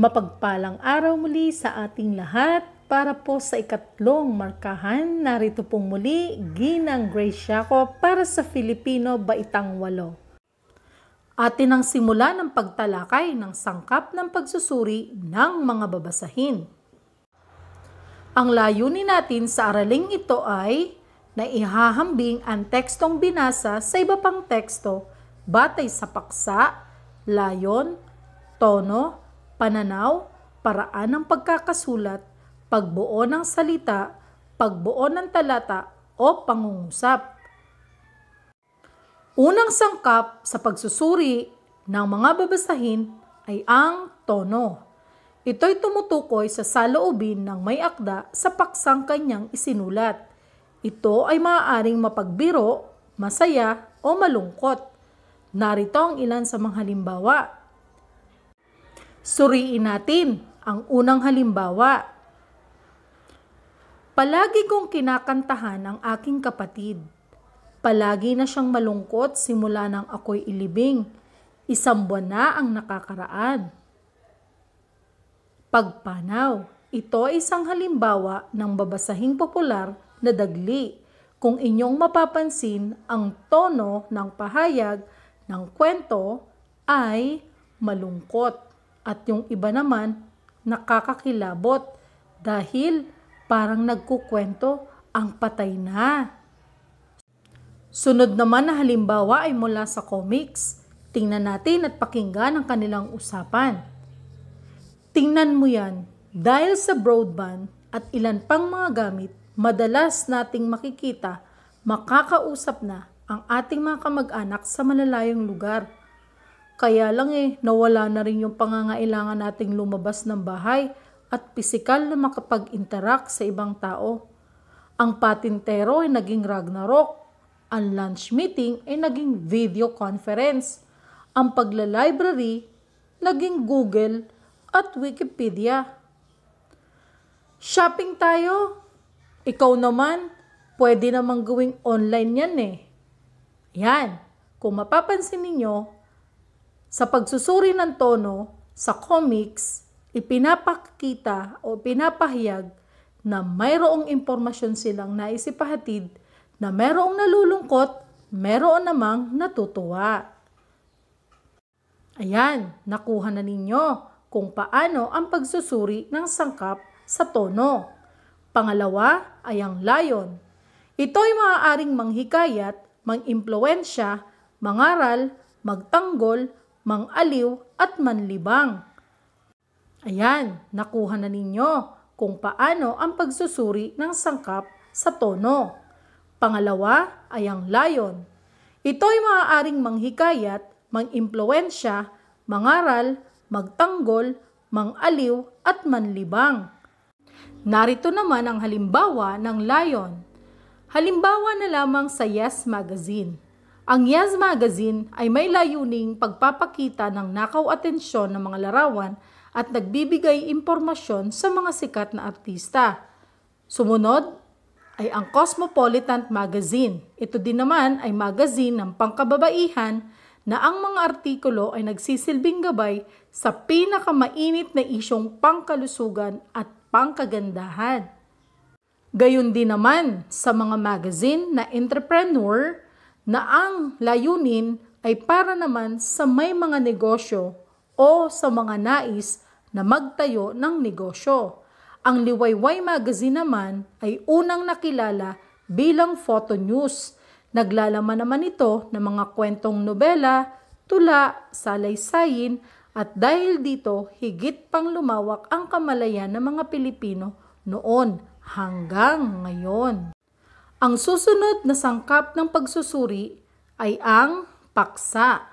Mapagpalang araw muli sa ating lahat para po sa ikatlong markahan. Narito pong muli, Ginang Grace Jaco para sa Filipino Baitang Walo. Atin ang simula ng pagtalakay ng sangkap ng pagsusuri ng mga babasahin. Ang layunin natin sa araling ito ay na ihahambing ang tekstong binasa sa iba pang teksto batay sa paksa, layon, tono, pananaw, paraan ng pagkakasulat, pagbuo ng salita, pagbuo ng talata o pangungusap. Unang sangkap sa pagsusuri ng mga babasahin ay ang tono. Ito'y tumutukoy sa saloobin ng may akda sa paksang kanyang isinulat. Ito ay maaaring mapagbiro, masaya o malungkot. Narito ang ilan sa mga halimbawa. Suriin natin ang unang halimbawa. Palagi kong kinakantahan ang aking kapatid. Palagi na siyang malungkot simula nang ako'y ilibing. Isang buwan na ang nakakaraan. Pagpanaw, ito ay isang halimbawa ng babasahing popular na dagli. Kung inyong mapapansin, ang tono ng pahayag ng kwento ay malungkot at yung iba naman nakakakilabot dahil parang nagkukwento ang patay na. Sunod naman na halimbawa ay mula sa comics. Tingnan natin at pakinggan ang kanilang usapan. Tingnan mo yan. Dahil sa broadband at ilan pang mga gamit, madalas nating makikita makakausap na ang ating mga kamag-anak sa malalayong lugar kaya lang eh, nawala na rin yung pangangailangan nating lumabas ng bahay at pisikal na makapag-interact sa ibang tao. Ang patintero ay naging Ragnarok. Ang lunch meeting ay naging video conference. Ang pagla-library, naging Google at Wikipedia. Shopping tayo? Ikaw naman, pwede namang gawing online yan eh. Yan, kung mapapansin ninyo, sa pagsusuri ng tono, sa comics, ipinapakita o pinapahayag na mayroong impormasyon silang naisipahatid na mayroong nalulungkot, mayroon namang natutuwa. Ayan, nakuha na ninyo kung paano ang pagsusuri ng sangkap sa tono. Pangalawa ay ang layon. Ito ay maaaring manghikayat, mangimpluensya, mangaral, magtanggol, mangaliw at manlibang. Ayan, nakuha na ninyo kung paano ang pagsusuri ng sangkap sa tono. Pangalawa ay ang layon. Ito ay maaaring manghikayat, mangimpluensya, mangaral, magtanggol, mangaliw at manlibang. Narito naman ang halimbawa ng layon. Halimbawa na lamang sa Yes Magazine. Ang Yes Magazine ay may layuning pagpapakita ng nakaw atensyon ng mga larawan at nagbibigay impormasyon sa mga sikat na artista. Sumunod ay ang Cosmopolitan Magazine. Ito din naman ay magazine ng pangkababaihan na ang mga artikulo ay nagsisilbing gabay sa pinakamainit na isyong pangkalusugan at pangkagandahan. Gayon din naman sa mga magazine na entrepreneur, na ang layunin ay para naman sa may mga negosyo o sa mga nais na magtayo ng negosyo. Ang Liwayway Magazine naman ay unang nakilala bilang photo news. Naglalaman naman ito ng mga kwentong nobela, tula, salaysayin at dahil dito higit pang lumawak ang kamalayan ng mga Pilipino noon hanggang ngayon. Ang susunod na sangkap ng pagsusuri ay ang paksa.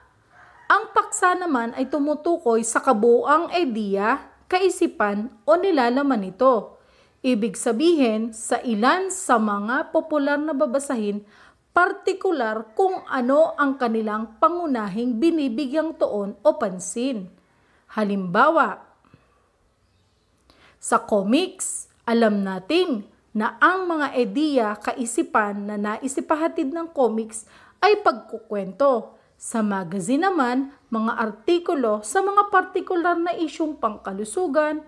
Ang paksa naman ay tumutukoy sa kabuang ideya, kaisipan o nilalaman nito. Ibig sabihin, sa ilan sa mga popular na babasahin, partikular kung ano ang kanilang pangunahing binibigyang tuon o pansin. Halimbawa, sa comics, alam nating na ang mga ideya, kaisipan na naisipahatid ng comics ay pagkukwento. Sa magazine naman, mga artikulo sa mga partikular na isyong pangkalusugan,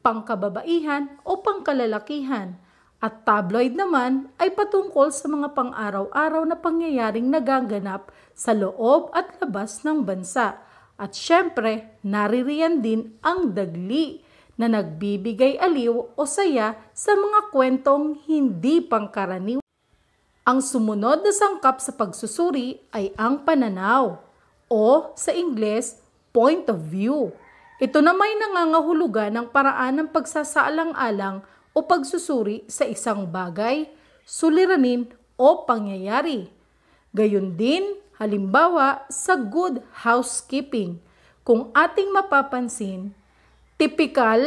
pangkababaihan o pangkalalakihan. At tabloid naman ay patungkol sa mga pang-araw-araw na pangyayaring nagaganap sa loob at labas ng bansa. At syempre, naririyan din ang dagli na nagbibigay aliw o saya sa mga kwentong hindi pangkaraniwan. Ang sumunod na sangkap sa pagsusuri ay ang pananaw o sa Ingles, point of view. Ito na may nangangahulugan ng paraan ng pagsasaalang-alang o pagsusuri sa isang bagay, suliranin o pangyayari. Gayon din, halimbawa, sa good housekeeping – kung ating mapapansin, typical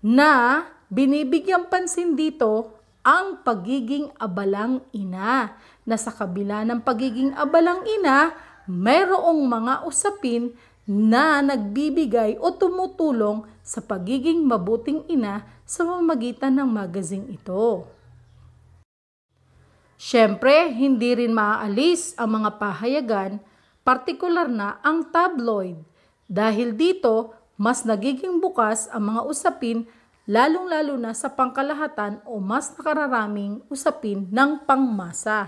na binibigyang pansin dito ang pagiging abalang ina. Na sa kabila ng pagiging abalang ina, mayroong mga usapin na nagbibigay o tumutulong sa pagiging mabuting ina sa pamagitan ng magazine ito. Siyempre, hindi rin maaalis ang mga pahayagan, partikular na ang tabloid. Dahil dito, mas nagiging bukas ang mga usapin lalong-lalo na sa pangkalahatan o mas nakararaming usapin ng pangmasa.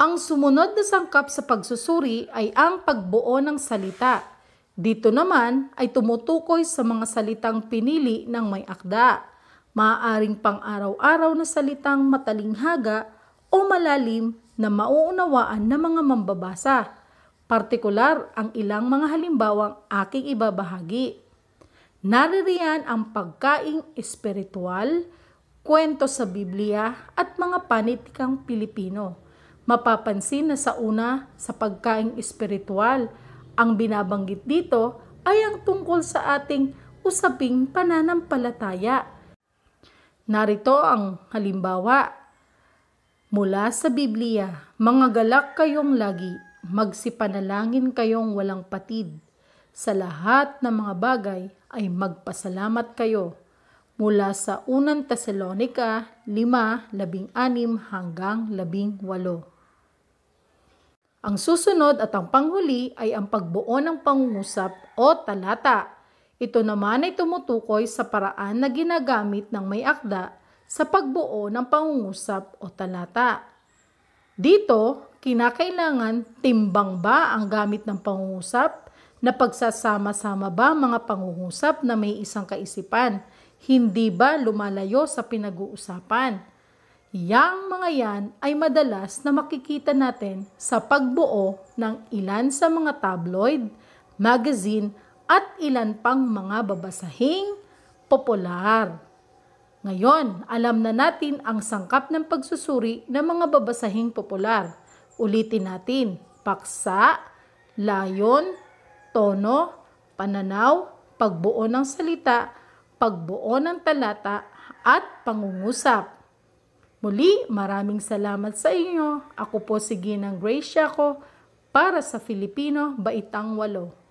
Ang sumunod na sangkap sa pagsusuri ay ang pagbuo ng salita. Dito naman ay tumutukoy sa mga salitang pinili ng may akda, maaaring pang-araw-araw na salitang matalinghaga o malalim na mauunawaan ng mga mambabasa. Partikular ang ilang mga halimbawang aking ibabahagi. Naririyan ang pagkaing espiritual, kwento sa Biblia at mga panitikang Pilipino. Mapapansin na sa una sa pagkaing espiritual, ang binabanggit dito ay ang tungkol sa ating usaping pananampalataya. Narito ang halimbawa mula sa Biblia, mga galak kayong lagi magsipanalangin kayong walang patid. Sa lahat ng mga bagay ay magpasalamat kayo. Mula sa unang Tesalonika 5:16 hanggang 18. Ang susunod at ang panghuli ay ang pagbuo ng pangungusap o talata. Ito naman ay tumutukoy sa paraan na ginagamit ng may akda sa pagbuo ng pangungusap o talata. Dito, Kinakailangan timbang ba ang gamit ng pangungusap? Napagsasama-sama ba mga pangungusap na may isang kaisipan? Hindi ba lumalayo sa pinag-uusapan? Yang mga yan ay madalas na makikita natin sa pagbuo ng ilan sa mga tabloid, magazine at ilan pang mga babasahing popular. Ngayon, alam na natin ang sangkap ng pagsusuri ng mga babasahing popular Ulitin natin. Paksa, layon, tono, pananaw, pagbuo ng salita, pagbuo ng talata, at pangungusap. Muli, maraming salamat sa inyo. Ako po si Ginang Gracia ko para sa Filipino Baitang 8.